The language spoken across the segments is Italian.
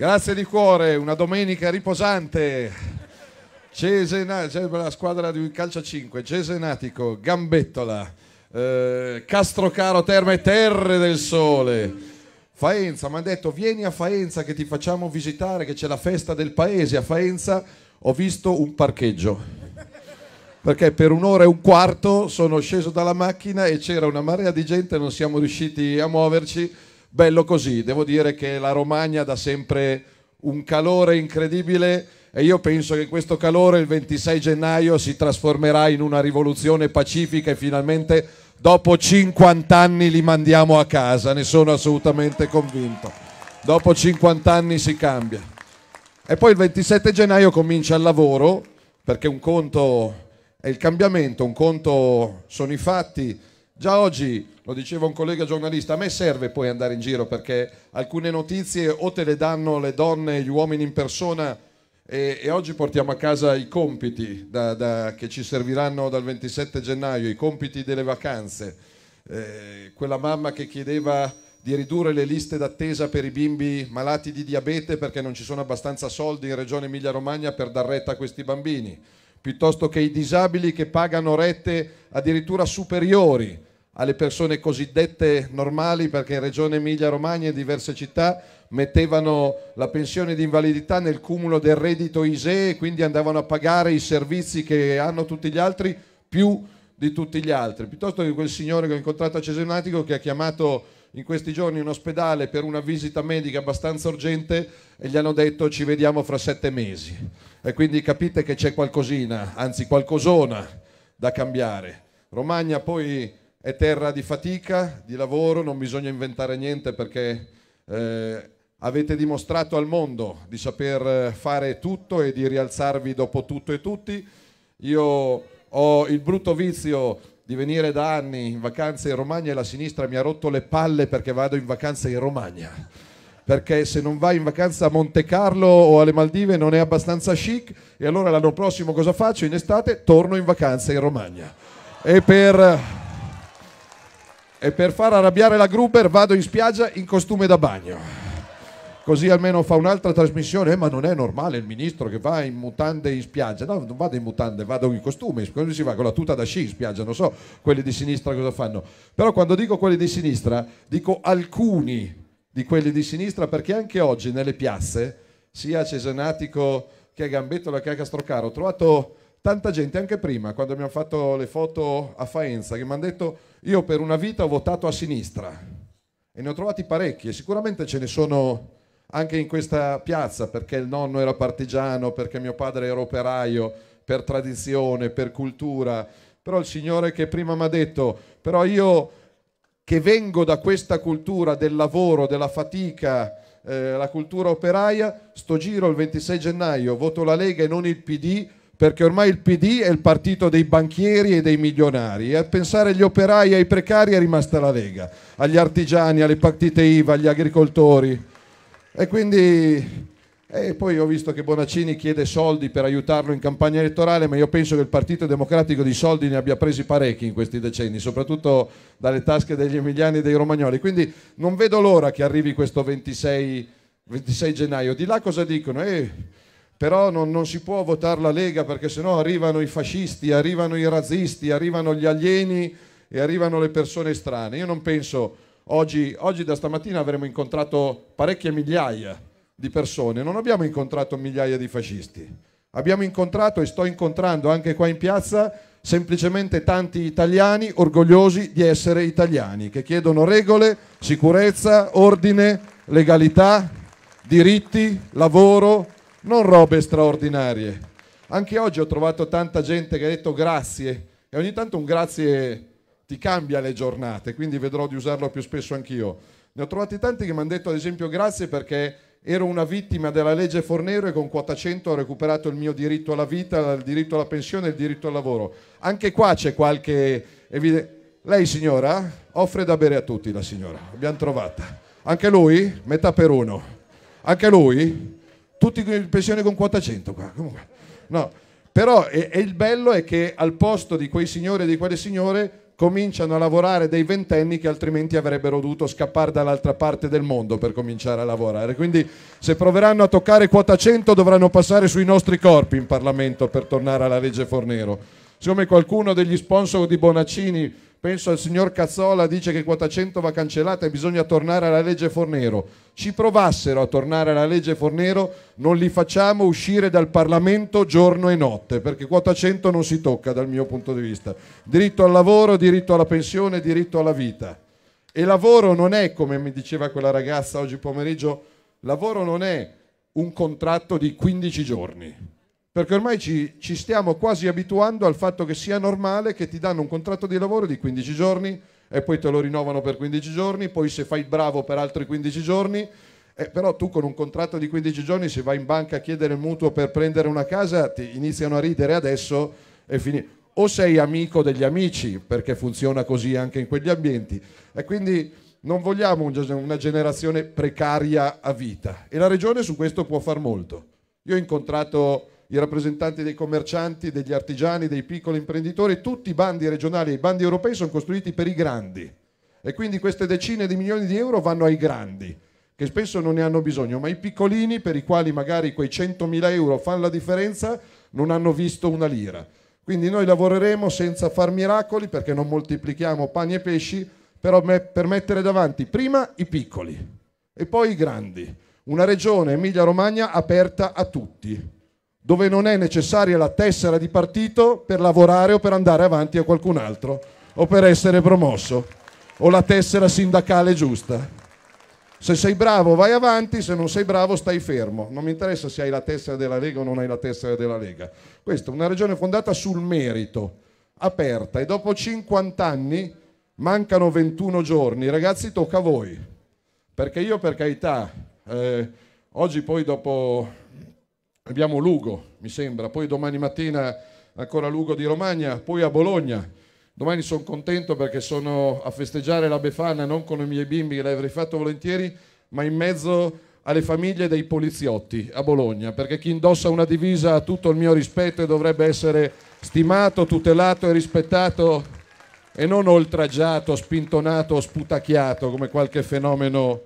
Grazie di cuore, una domenica riposante. Cesena, cioè, la squadra di calcio 5, Cesenatico, Gambettola, eh, Castrocaro, Terme, Terre del Sole. Faenza, mi hanno detto vieni a Faenza che ti facciamo visitare, che c'è la festa del paese. A Faenza ho visto un parcheggio. Perché per un'ora e un quarto sono sceso dalla macchina e c'era una marea di gente, non siamo riusciti a muoverci bello così. Devo dire che la Romagna dà sempre un calore incredibile e io penso che questo calore il 26 gennaio si trasformerà in una rivoluzione pacifica e finalmente dopo 50 anni li mandiamo a casa, ne sono assolutamente convinto. Dopo 50 anni si cambia. E poi il 27 gennaio comincia il lavoro, perché un conto è il cambiamento, un conto sono i fatti, Già oggi, lo diceva un collega giornalista, a me serve poi andare in giro perché alcune notizie o te le danno le donne e gli uomini in persona e, e, oggi portiamo a casa i compiti da, da, che ci serviranno dal 27 gennaio, i compiti delle vacanze. Eh, quella mamma che chiedeva di ridurre le liste d'attesa per i bimbi malati di diabete perché non ci sono abbastanza soldi in Regione Emilia-Romagna per dar retta a questi bambini, piuttosto che i disabili che pagano rette addirittura superiori alle persone cosiddette normali perché in Regione Emilia-Romagna e diverse città mettevano la pensione di invalidità nel cumulo del reddito ISEE e quindi andavano a pagare i servizi che hanno tutti gli altri più di tutti gli altri, piuttosto che quel signore che ho incontrato a Cesenatico che ha chiamato in questi giorni in ospedale per una visita medica abbastanza urgente e gli hanno detto ci vediamo fra sette mesi. E quindi capite che c'è qualcosina, anzi qualcosona da cambiare. Romagna poi è terra di fatica, di lavoro, non bisogna inventare niente perché eh, avete dimostrato al mondo di saper eh, fare tutto e di rialzarvi dopo tutto e tutti. Io ho il brutto vizio di venire da anni in vacanza in Romagna e la sinistra mi ha rotto le palle perché vado in vacanza in Romagna. Perché se non vai in vacanza a Monte Carlo o alle Maldive non è abbastanza chic e allora l'anno prossimo cosa faccio? In estate torno in vacanza in Romagna. E per e per far arrabbiare la Gruber vado in spiaggia in costume da bagno. Così almeno fa un'altra trasmissione, eh, ma non è normale il ministro che va in mutande in spiaggia. No, non vado in mutande, vado in costume. Così si va con la tuta da sci in spiaggia, non so quelli di sinistra cosa fanno. Però quando dico quelli di sinistra, dico alcuni di quelli di sinistra perché anche oggi nelle piazze, sia a Cesenatico che a Gambetto che a Castrocaro, ho trovato tanta gente, anche prima, quando abbiamo fatto le foto a Faenza, che mi hanno detto io per una vita ho votato a sinistra e ne ho trovati parecchi e sicuramente ce ne sono anche in questa piazza perché il nonno era partigiano, perché mio padre era operaio, per tradizione, per cultura, però il Signore che prima mi ha detto, però io che vengo da questa cultura del lavoro, della fatica, eh, la cultura operaia, sto giro il 26 gennaio, voto la Lega e non il PD perché ormai il PD è il partito dei banchieri e dei milionari e a pensare agli operai e ai precari è rimasta la Lega, agli artigiani, alle partite IVA, agli agricoltori. E quindi e poi ho visto che Bonaccini chiede soldi per aiutarlo in campagna elettorale, ma io penso che il Partito Democratico di soldi ne abbia presi parecchi in questi decenni, soprattutto dalle tasche degli emiliani e dei romagnoli. Quindi non vedo l'ora che arrivi questo 26, 26 gennaio. Di là cosa dicono? Eh, però non, non, si può votare la Lega perché sennò arrivano i fascisti, arrivano i razzisti, arrivano gli alieni e arrivano le persone strane. Io non penso, oggi, oggi da stamattina avremo incontrato parecchie migliaia di persone, non abbiamo incontrato migliaia di fascisti, abbiamo incontrato e sto incontrando anche qua in piazza semplicemente tanti italiani orgogliosi di essere italiani, che chiedono regole, sicurezza, ordine, legalità, diritti, lavoro, non robe straordinarie. Anche oggi ho trovato tanta gente che ha detto grazie e ogni tanto un grazie ti cambia le giornate, quindi vedrò di usarlo più spesso anch'io. Ne ho trovati tanti che mi hanno detto ad esempio grazie perché ero una vittima della legge Fornero e con quota 100 ho recuperato il mio diritto alla vita, il diritto alla pensione e il diritto al lavoro. Anche qua c'è qualche evidente... Lei signora offre da bere a tutti la signora, l'abbiamo trovata. Anche lui, metà per uno. Anche lui, tutti in pensione con quota 100 qua. Comunque, no. Però e, e il bello è che al posto di quei signori e di quelle signore cominciano a lavorare dei ventenni che altrimenti avrebbero dovuto scappare dall'altra parte del mondo per cominciare a lavorare. Quindi se proveranno a toccare quota 100 dovranno passare sui nostri corpi in Parlamento per tornare alla legge Fornero. Siccome qualcuno degli sponsor di Bonaccini Penso al signor Cazzola, dice che quota 100 va cancellata e bisogna tornare alla legge Fornero. Ci provassero a tornare alla legge Fornero, non li facciamo uscire dal Parlamento giorno e notte, perché quota 100 non si tocca dal mio punto di vista. Diritto al lavoro, diritto alla pensione, diritto alla vita. E lavoro non è, come mi diceva quella ragazza oggi pomeriggio, lavoro non è un contratto di 15 giorni perché ormai ci, ci, stiamo quasi abituando al fatto che sia normale che ti danno un contratto di lavoro di 15 giorni e poi te lo rinnovano per 15 giorni, poi se fai bravo per altri 15 giorni, eh, però tu con un contratto di 15 giorni se vai in banca a chiedere il mutuo per prendere una casa ti iniziano a ridere adesso e finisce. O sei amico degli amici, perché funziona così anche in quegli ambienti. E quindi non vogliamo una generazione precaria a vita e la regione su questo può far molto. Io ho incontrato i rappresentanti dei commercianti, degli artigiani, dei piccoli imprenditori, tutti i bandi regionali e i bandi europei sono costruiti per i grandi e quindi queste decine di milioni di euro vanno ai grandi che spesso non ne hanno bisogno, ma i piccolini per i quali magari quei 100.000 euro fanno la differenza non hanno visto una lira. Quindi noi lavoreremo senza far miracoli perché non moltiplichiamo pani e pesci, però per mettere davanti prima i piccoli e poi i grandi. Una regione Emilia-Romagna aperta a tutti dove non è necessaria la tessera di partito per lavorare o per andare avanti a qualcun altro o per essere promosso o la tessera sindacale giusta. Se sei bravo vai avanti, se non sei bravo stai fermo. Non mi interessa se hai la tessera della Lega o non hai la tessera della Lega. Questa è una regione fondata sul merito, aperta e dopo 50 anni, mancano 21 giorni, ragazzi tocca a voi. Perché io per carità, eh, oggi poi dopo abbiamo Lugo, mi sembra, poi domani mattina ancora Lugo di Romagna, poi a Bologna. Domani sono contento perché sono a festeggiare la Befana non con i miei bimbi, che l'avrei fatto volentieri, ma in mezzo alle famiglie dei poliziotti a Bologna, perché chi indossa una divisa ha tutto il mio rispetto e dovrebbe essere stimato, tutelato e rispettato e non oltraggiato, spintonato o sputacchiato come qualche fenomeno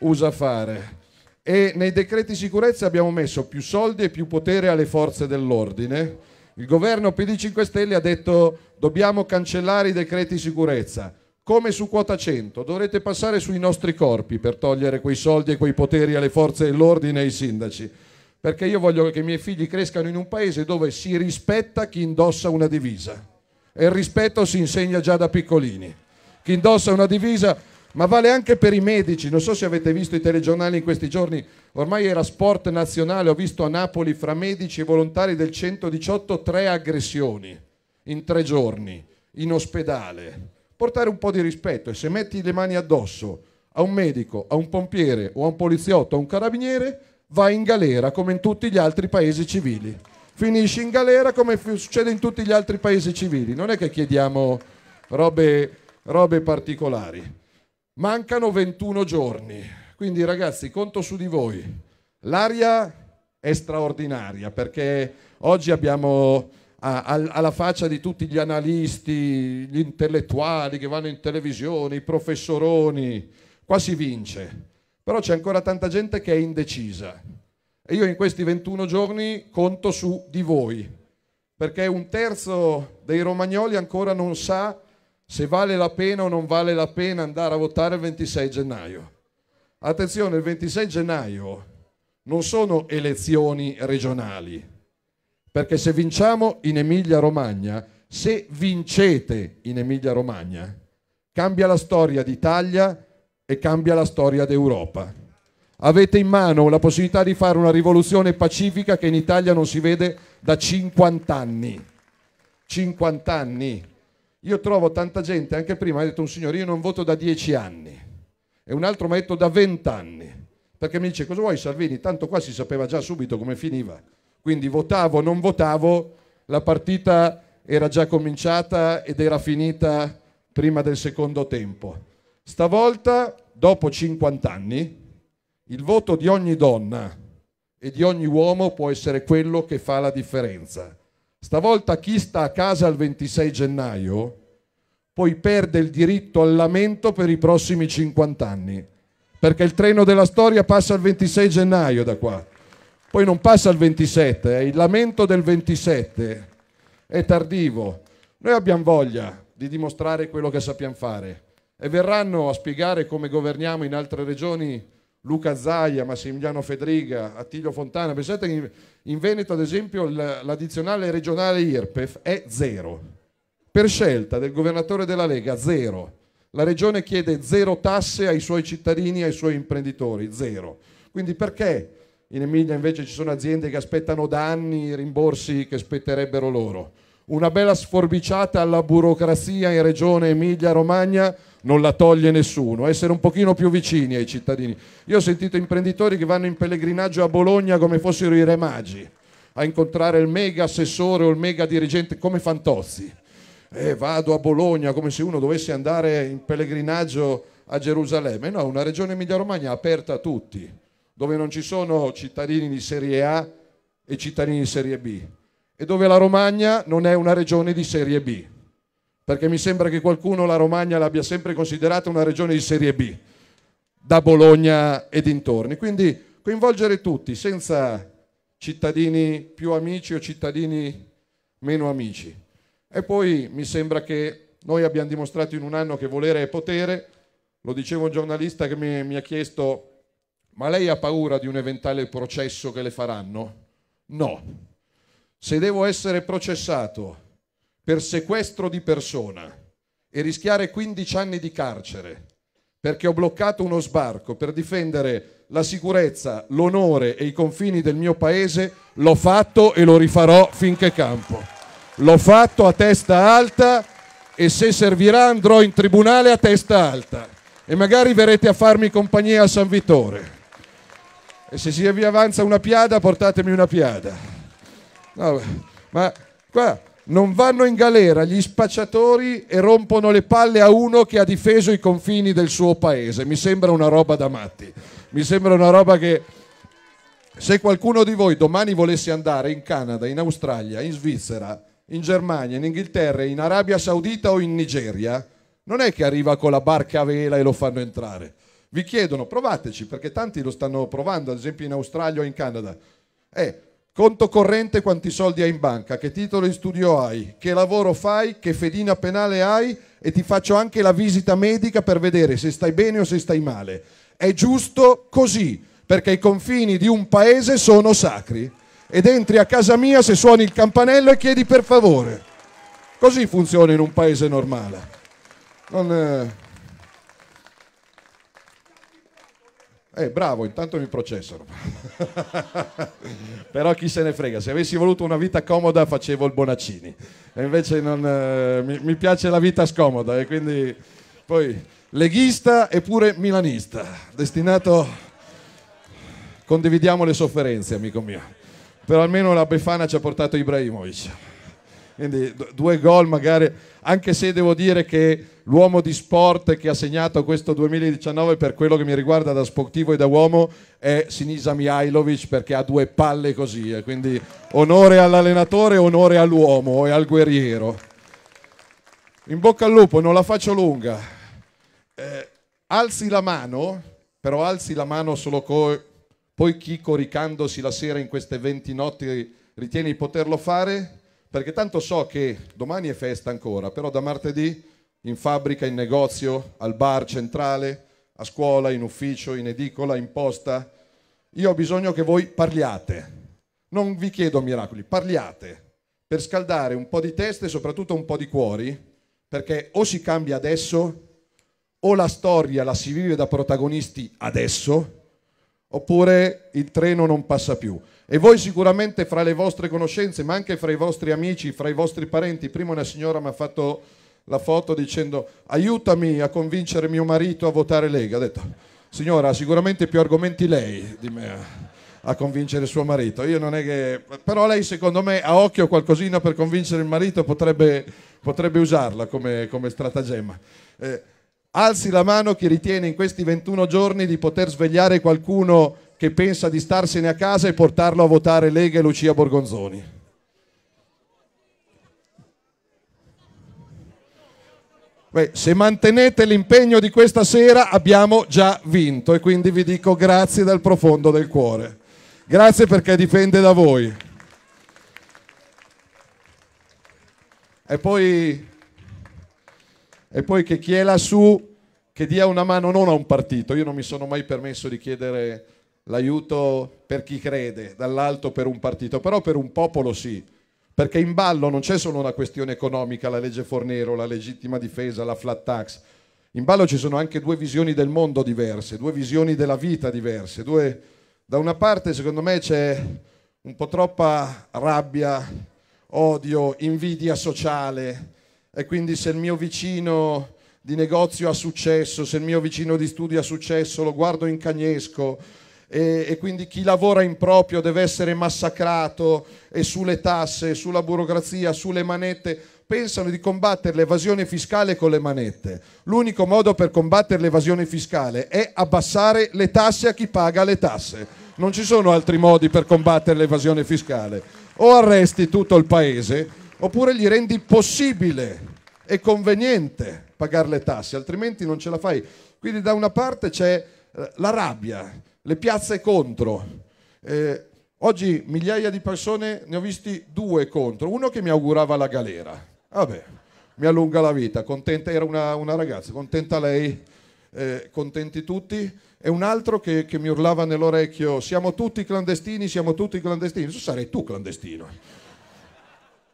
usa fare. E nei decreti sicurezza abbiamo messo più soldi e più potere alle forze dell'ordine. Il governo PD 5 Stelle ha detto dobbiamo cancellare i decreti sicurezza. Come su quota 100, dovrete passare sui nostri corpi per togliere quei soldi e quei poteri alle forze dell'ordine e ai sindaci. Perché io voglio che i miei figli crescano in un paese dove si rispetta chi indossa una divisa. E il rispetto si insegna già da piccolini. Chi indossa una divisa ma vale anche per i medici. Non so se avete visto i telegiornali in questi giorni, ormai era sport nazionale, ho visto a Napoli fra medici e volontari del 118 tre aggressioni in tre giorni, in ospedale. Portare un po' di rispetto e se metti le mani addosso a un medico, a un pompiere o a un poliziotto, a un carabiniere, vai in galera come in tutti gli altri paesi civili. Finisci in galera come succede in tutti gli altri paesi civili. Non è che chiediamo robe, robe particolari. Mancano 21 giorni, quindi ragazzi conto su di voi. L'aria è straordinaria perché oggi abbiamo alla faccia di tutti gli analisti, gli intellettuali che vanno in televisione, i professoroni, qua si vince, però c'è ancora tanta gente che è indecisa e io in questi 21 giorni conto su di voi perché un terzo dei romagnoli ancora non sa se vale la pena o non vale la pena andare a votare il 26 gennaio. Attenzione, il 26 gennaio non sono elezioni regionali, perché se vinciamo in Emilia-Romagna, se vincete in Emilia-Romagna, cambia la storia d'Italia e cambia la storia d'Europa. Avete in mano la possibilità di fare una rivoluzione pacifica che in Italia non si vede da 50 anni. 50 anni. Io trovo tanta gente, anche prima ha detto un signore, io non voto da dieci anni, e un altro mi ha detto da vent'anni, perché mi dice cosa vuoi Salvini? Tanto qua si sapeva già subito come finiva. Quindi votavo, non votavo, la partita era già cominciata ed era finita prima del secondo tempo. Stavolta, dopo 50 anni, il voto di ogni donna e di ogni uomo può essere quello che fa la differenza. Stavolta chi sta a casa il 26 gennaio poi perde il diritto al lamento per i prossimi 50 anni, perché il treno della storia passa il 26 gennaio da qua, poi non passa il 27, è eh, il lamento del 27, è tardivo. Noi abbiamo voglia di dimostrare quello che sappiamo fare e verranno a spiegare come governiamo in altre regioni Luca Zaia, Massimiliano Fedriga, Attilio Fontana. Pensate che in Veneto, ad esempio, l'addizionale regionale IRPEF è zero. Per scelta del governatore della Lega, zero. La regione chiede zero tasse ai suoi cittadini, ai suoi imprenditori, zero. Quindi perché in Emilia invece ci sono aziende che aspettano da anni i rimborsi che spetterebbero loro? Una bella sforbiciata alla burocrazia in regione Emilia-Romagna non la toglie nessuno, essere un pochino più vicini ai cittadini. Io ho sentito imprenditori che vanno in pellegrinaggio a Bologna come fossero i re magi, a incontrare il mega assessore o il mega dirigente come Fantozzi. Eh, vado a Bologna come se uno dovesse andare in pellegrinaggio a Gerusalemme. No, una regione Emilia-Romagna aperta a tutti, dove non ci sono cittadini di serie A e cittadini di serie B e dove la Romagna non è una regione di serie B perché mi sembra che qualcuno la Romagna l'abbia sempre considerata una regione di serie B, da Bologna e dintorni. Quindi coinvolgere tutti, senza cittadini più amici o cittadini meno amici. E poi mi sembra che noi abbiamo dimostrato in un anno che volere è potere, lo diceva un giornalista che mi, mi ha chiesto, ma lei ha paura di un eventuale processo che le faranno? No. Se devo essere processato per sequestro di persona e rischiare 15 anni di carcere perché ho bloccato uno sbarco per difendere la sicurezza, l'onore e i confini del mio paese, l'ho fatto e lo rifarò finché campo. L'ho fatto a testa alta e se servirà andrò in tribunale a testa alta e magari verrete a farmi compagnia a San Vittore. E se si vi avanza una piada, portatemi una piada. No, ma qua non vanno in galera gli spacciatori e rompono le palle a uno che ha difeso i confini del suo paese. Mi sembra una roba da matti. Mi sembra una roba che se qualcuno di voi domani volesse andare in Canada, in Australia, in Svizzera, in Germania, in Inghilterra, in Arabia Saudita o in Nigeria, non è che arriva con la barca a vela e lo fanno entrare. Vi chiedono, provateci, perché tanti lo stanno provando, ad esempio in Australia o in Canada. Eh, Conto corrente quanti soldi hai in banca, che titolo di studio hai, che lavoro fai, che fedina penale hai e ti faccio anche la visita medica per vedere se stai bene o se stai male. È giusto così, perché i confini di un paese sono sacri. Ed entri a casa mia se suoni il campanello e chiedi per favore. Così funziona in un paese normale. Non, eh... Eh, bravo, intanto mi processano. Però chi se ne frega, se avessi voluto una vita comoda facevo il Bonaccini. E invece non, eh, mi, mi, piace la vita scomoda e quindi poi leghista e pure milanista, destinato... Condividiamo le sofferenze, amico mio. Però almeno la Befana ci ha portato Ibrahimovic. Quindi due gol magari, anche se devo dire che l'uomo di sport che ha segnato questo 2019 per quello che mi riguarda da sportivo e da uomo è Sinisa Mihailovic perché ha due palle così. E eh. quindi onore all'allenatore, onore all'uomo e al guerriero. In bocca al lupo, non la faccio lunga. Eh, alzi la mano, però alzi la mano solo con... poi chi coricandosi la sera in queste 20 notti ritiene di poterlo fare? perché tanto so che domani è festa ancora, però da martedì in fabbrica, in negozio, al bar centrale, a scuola, in ufficio, in edicola, in posta, io ho bisogno che voi parliate. Non vi chiedo miracoli, parliate per scaldare un po' di teste e soprattutto un po' di cuori, perché o si cambia adesso o la storia la si vive da protagonisti adesso, oppure il treno non passa più. E voi sicuramente fra le vostre conoscenze, ma anche fra i vostri amici, fra i vostri parenti, prima una signora mi ha fatto la foto dicendo aiutami a convincere mio marito a votare Lega. Ha detto, signora, ha sicuramente più argomenti lei di me a, convincere suo marito. Io non è che... Però lei secondo me a occhio qualcosina per convincere il marito potrebbe, potrebbe usarla come, come stratagemma. Eh, alzi la mano chi ritiene in questi 21 giorni di poter svegliare qualcuno che pensa di starsene a casa e portarlo a votare Lega e Lucia Borgonzoni. Beh, se mantenete l'impegno di questa sera abbiamo già vinto e quindi vi dico grazie dal profondo del cuore. Grazie perché dipende da voi. E poi, e poi che chi è lassù che dia una mano non a un partito. Io non mi sono mai permesso di chiedere l'aiuto per chi crede, dall'alto per un partito, però per un popolo sì, perché in ballo non c'è solo una questione economica, la legge Fornero, la legittima difesa, la flat tax, in ballo ci sono anche due visioni del mondo diverse, due visioni della vita diverse, due... da una parte secondo me c'è un po' troppa rabbia, odio, invidia sociale e quindi se il mio vicino di negozio ha successo, se il mio vicino di studio ha successo, lo guardo in cagnesco, e, e, quindi chi lavora in proprio deve essere massacrato e sulle tasse, sulla burocrazia, sulle manette. Pensano di combattere l'evasione fiscale con le manette. L'unico modo per combattere l'evasione fiscale è abbassare le tasse a chi paga le tasse. Non ci sono altri modi per combattere l'evasione fiscale. O arresti tutto il paese, oppure gli rendi possibile e conveniente pagare le tasse, altrimenti non ce la fai. Quindi da una parte c'è eh, la rabbia le piazze contro. Eh, oggi migliaia di persone, ne ho visti due contro, uno che mi augurava la galera, vabbè, mi allunga la vita, contenta, era una, una ragazza, contenta lei, eh, contenti tutti, e un altro che, che mi urlava nell'orecchio, siamo tutti clandestini, siamo tutti clandestini, Adesso sarei tu clandestino.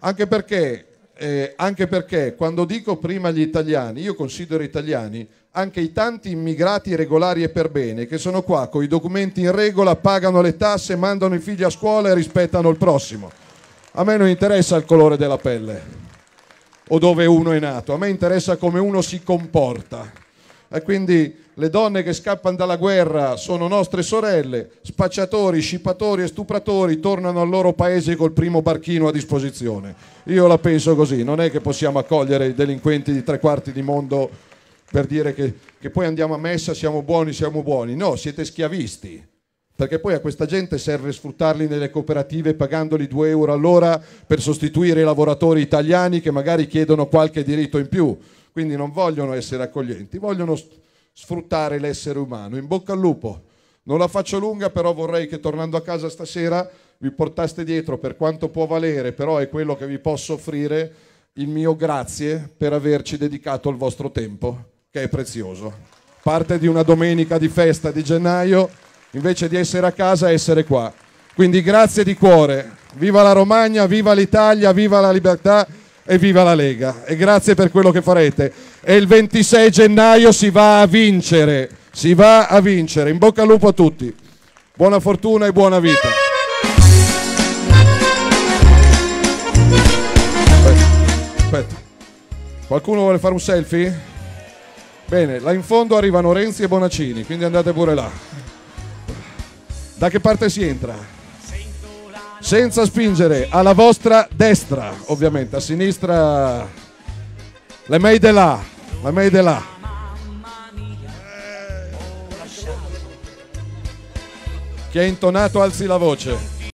Anche perché eh, anche perché quando dico prima gli italiani, io considero italiani anche i tanti immigrati regolari e per bene che sono qua con i documenti in regola, pagano le tasse, mandano i figli a scuola e rispettano il prossimo. A me non interessa il colore della pelle o dove uno è nato, a me interessa come uno si comporta. E quindi le donne che scappano dalla guerra sono nostre sorelle, spacciatori, scippatori e stupratori tornano al loro paese col primo barchino a disposizione. Io la penso così, non è che possiamo accogliere i delinquenti di tre quarti di mondo per dire che, che poi andiamo a messa, siamo buoni, siamo buoni. No, siete schiavisti perché poi a questa gente serve sfruttarli nelle cooperative pagandoli 2 euro all'ora per sostituire i lavoratori italiani che magari chiedono qualche diritto in più, quindi non vogliono essere accoglienti, vogliono sfruttare l'essere umano. In bocca al lupo. Non la faccio lunga, però vorrei che tornando a casa stasera vi portaste dietro per quanto può valere, però è quello che vi posso offrire, il mio grazie per averci dedicato il vostro tempo che è prezioso. Parte di una domenica di festa di gennaio, invece di essere a casa, essere qua. Quindi grazie di cuore. Viva la Romagna, viva l'Italia, viva la libertà e viva la Lega. E grazie per quello che farete. E il 26 gennaio si va a vincere. Si va a vincere. In bocca al lupo a tutti. Buona fortuna e buona vita. Aspetta. Qualcuno vuole fare un selfie? Bene, là in fondo arrivano Renzi e Bonaccini, quindi andate pure là. Da che parte si entra? Senza spingere, alla vostra destra, ovviamente, a sinistra le meide là, le meide là. Chi è intonato alzi la voce.